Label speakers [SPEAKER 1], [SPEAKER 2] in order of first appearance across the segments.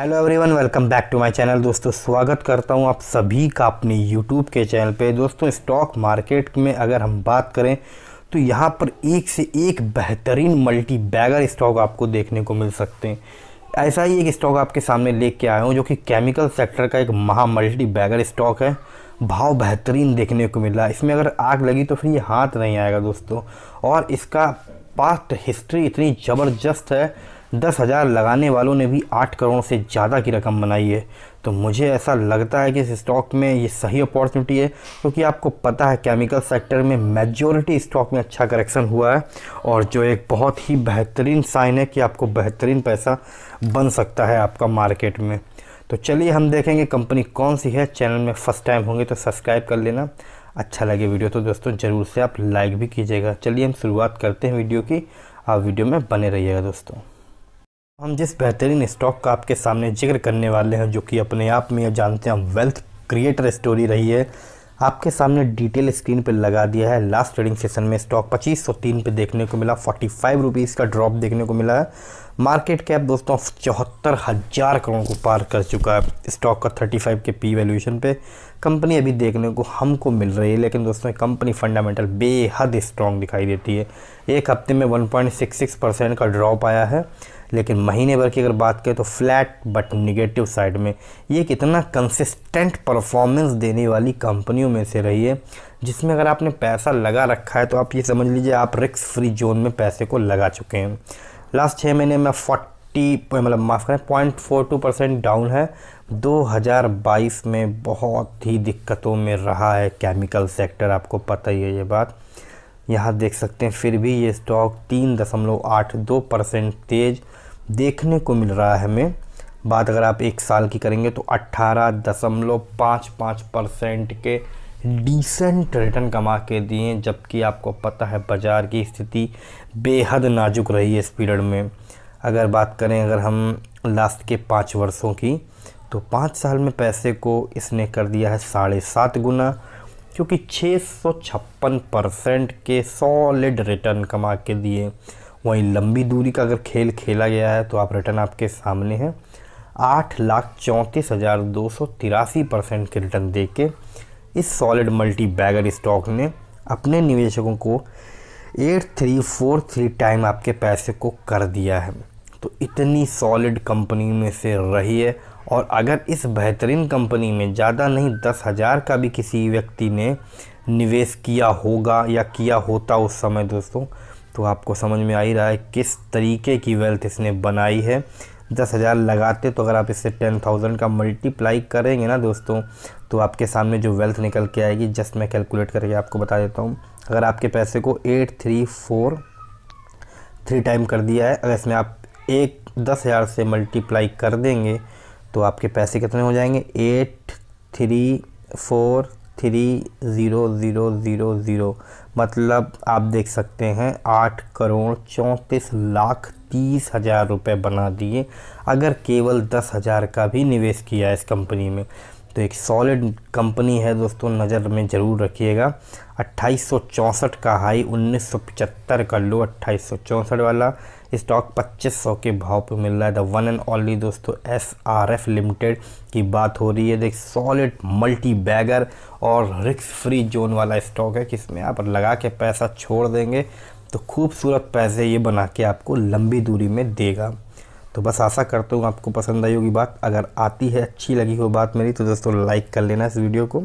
[SPEAKER 1] hello everyone welcome back to my channel दोस्तों स्वागत करता हूं आप सभी का अपने यूट्यूब के चैनल पे दोस्तों स्टॉक मार्केट में अगर हम बात करें तो यहां पर एक से एक बेहतरीन मल्टी बैगर स्टॉक आपको देखने को मिल सकते हैं ऐसा ही एक स्टॉक आपके सामने लेके आया हूँ जो कि केमिकल सेक्टर का एक महा मल्टी बैगर स्टॉक है भाव बेहतरीन देखने को मिला इसमें अगर आग लगी तो फिर ये हाथ नहीं आएगा दोस्तों और इसका पास्ट हिस्ट्री इतनी ज़बरदस्त है दस हज़ार लगाने वालों ने भी आठ करोड़ से ज़्यादा की रकम बनाई है तो मुझे ऐसा लगता है कि इस स्टॉक में ये सही अपॉर्चुनिटी है क्योंकि तो आपको पता है केमिकल सेक्टर में मेजोरिटी स्टॉक में अच्छा करेक्शन हुआ है और जो एक बहुत ही बेहतरीन साइन है कि आपको बेहतरीन पैसा बन सकता है आपका मार्केट में तो चलिए हम देखेंगे कंपनी कौन सी है चैनल में फ़र्स्ट टाइम होंगे तो सब्सक्राइब कर लेना अच्छा लगे वीडियो तो दोस्तों ज़रूर से आप लाइक भी कीजिएगा चलिए हम शुरुआत करते हैं वीडियो की आप वीडियो में बने रहिएगा दोस्तों हम जिस बेहतरीन स्टॉक का आपके सामने जिक्र करने वाले हैं जो कि अपने आप में जानते हैं वेल्थ क्रिएटर स्टोरी रही है आपके सामने डिटेल स्क्रीन पर लगा दिया है लास्ट ट्रेडिंग सेशन में स्टॉक पच्चीस सौ तीन पर देखने को मिला फोर्टी फाइव रुपीज़ का ड्रॉप देखने को मिला है मार्केट कैप दोस्तों चौहत्तर हज़ार करोड़ को पार कर चुका है स्टॉक का थर्टी फाइव के पी वैल्यूएशन पे कंपनी अभी देखने को हमको मिल रही है लेकिन दोस्तों कंपनी फंडामेंटल बेहद स्ट्रॉन्ग दिखाई देती है एक हफ्ते में one point six six percent का ड्रॉप आया है लेकिन महीने भर की अगर बात करें तो फ्लैट बट निगेटिव साइड में ये कितना कंसिस्टेंट परफॉर्मेंस देने वाली कंपनियों में से रही है जिसमें अगर आपने पैसा लगा रखा है तो आप ये समझ लीजिए आप रिक्स फ्री जोन में पैसे को लगा चुके हैं लास्ट छः महीने में फोर्टी मतलब माफ़ करें point four two percent down है 2022 में बहुत ही दिक्कतों में रहा है केमिकल सेक्टर आपको पता ही है ये बात यहाँ देख सकते हैं फिर भी ये स्टॉक तीन दशमलव आठ दो परसेंट तेज़ देखने को मिल रहा है हमें बात अगर आप एक साल की करेंगे तो अट्ठारह दशमलव पाँच पाँच परसेंट के डिसेंट रिटर्न कमा के दिए जबकि आपको पता है बाज़ार की स्थिति बेहद नाजुक रही है इस पीरियड में अगर बात करें अगर हम लास्ट के पाँच वर्षों की तो पाँच साल में पैसे को इसने कर दिया है साढ़े सात गुना क्योंकि छः सौ छप्पन परसेंट के सॉलिड रिटर्न कमा के दिए वहीं लंबी दूरी का अगर खेल खेला गया है तो आप रिटर्न आपके सामने हैं आठ लाख चौंतीस हज़ार दो सौ तिरासी परसेंट के रिटर्न दे के इस सॉलिड मल्टी बैगर स्टॉक ने अपने निवेशकों को eight three four three time आपके पैसे को कर दिया है तो इतनी सॉलिड कंपनी में से रही है और अगर इस बेहतरीन कंपनी में ज़्यादा नहीं दस हज़ार का भी किसी व्यक्ति ने निवेश किया होगा या किया होता उस समय दोस्तों तो आपको समझ में आ ही रहा है किस तरीके की वेल्थ इसने बनाई है दस हज़ार लगाते तो अगर आप इससे टेन थाउजेंड का मल्टीप्लाई करेंगे ना दोस्तों तो आपके सामने जो वेल्थ निकल के आएगी जस्ट मैं कैलकुलेट करके आपको बता देता हूँ अगर आपके पैसे को eight three four three time कर दिया है अगर इसमें आप एक दस हज़ार से मल्टीप्लाई कर देंगे तो आपके पैसे कितने हो जाएंगे eight three four three zero zero zero zero मतलब आप देख सकते हैं आठ करोड़ चौंतीस लाख तीस हज़ार रुपये बना दिए अगर केवल दस हज़ार का भी निवेश किया है इस कंपनी में तो एक सॉलिड कंपनी है दोस्तों नज़र में ज़रूर रखिएगा अट्ठाईस का हाई उन्नीस का लो अट्ठाईस वाला स्टॉक 2500 के भाव पे मिल रहा है द वन एंड ऑनली दोस्तों एस आर एफ लिमिटेड की बात हो रही है देख सॉलिड मल्टी बैगर और रिक्स फ्री जोन वाला स्टॉक है किसमें आप लगा के पैसा छोड़ देंगे तो खूबसूरत पैसे ये बना के आपको लंबी दूरी में देगा तो बस आशा करता हूँ आपको पसंद आई होगी बात अगर आती है अच्छी लगी हो बात मेरी तो दोस्तों लाइक कर लेना इस वीडियो को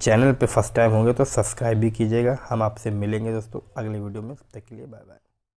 [SPEAKER 1] चैनल पे फर्स्ट टाइम होंगे तो सब्सक्राइब भी कीजिएगा हम आपसे मिलेंगे दोस्तों अगले वीडियो में तब तक के लिए बाय बाय